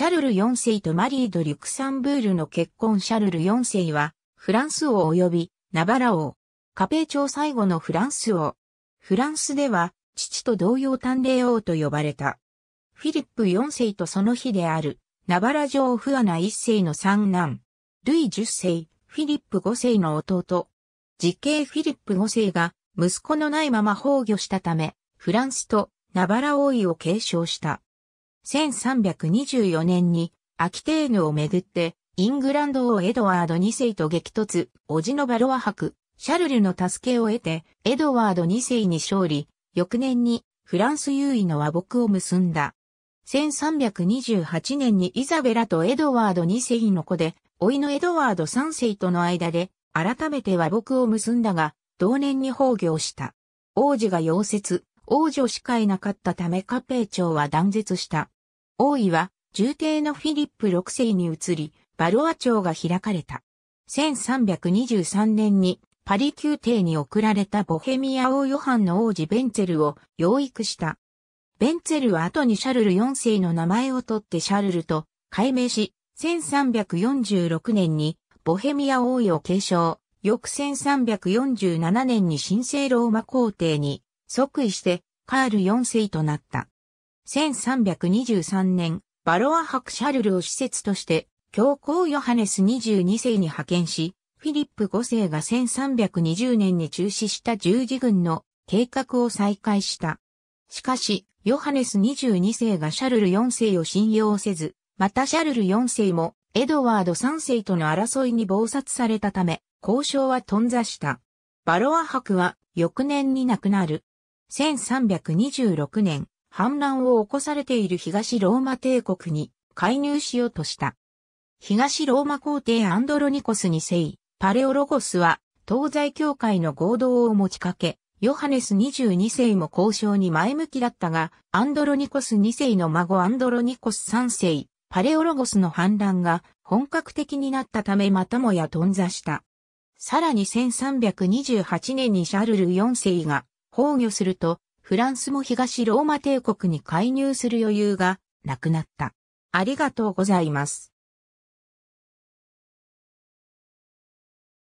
シャルル4世とマリー・ド・リュクサンブールの結婚シャルル4世は、フランス王及びナバラ王、カペ朝最後のフランス王。フランスでは、父と同様丹麗王と呼ばれた。フィリップ4世とその日である、ナバラ城フアナ1世の三男、ルイ10世、フィリップ5世の弟。実刑フィリップ5世が息子のないまま崩御したため、フランスとナバラ王位を継承した。1324年にアキテーヌをめぐってイングランド王エドワード2世と激突、オジノバロア博、シャルルの助けを得てエドワード2世に勝利、翌年にフランス優位の和睦を結んだ。1328年にイザベラとエドワード2世の子で、いのエドワード3世との間で改めて和睦を結んだが、同年に崩御した。王子が溶接、王女しかいなかったためカペー朝は断絶した。王位は、重帝のフィリップ6世に移り、バロア朝が開かれた。1323年にパリ宮廷に送られたボヘミア王ヨハンの王子ベンツェルを養育した。ベンツェルは後にシャルル4世の名前を取ってシャルルと改名し、1346年にボヘミア王位を継承、翌1347年に神聖ローマ皇帝に即位してカール4世となった。1323年、バロア博シャルルを施設として、教皇ヨハネス22世に派遣し、フィリップ5世が1320年に中止した十字軍の計画を再開した。しかし、ヨハネス22世がシャルル4世を信用せず、またシャルル4世もエドワード3世との争いに暴殺されたため、交渉は頓挫した。バロア博は翌年に亡くなる。1326年、反乱を起こされている東ローマ帝国に介入しようとした。東ローマ皇帝アンドロニコス2世、パレオロゴスは東西教会の合同を持ちかけ、ヨハネス22世も交渉に前向きだったが、アンドロニコス2世の孫アンドロニコス3世、パレオロゴスの反乱が本格的になったためまたもや頓挫した。さらに1328年にシャルル4世が崩御すると、フランスも東ローマ帝国に介入する余裕がなくなった。ありがとうございます。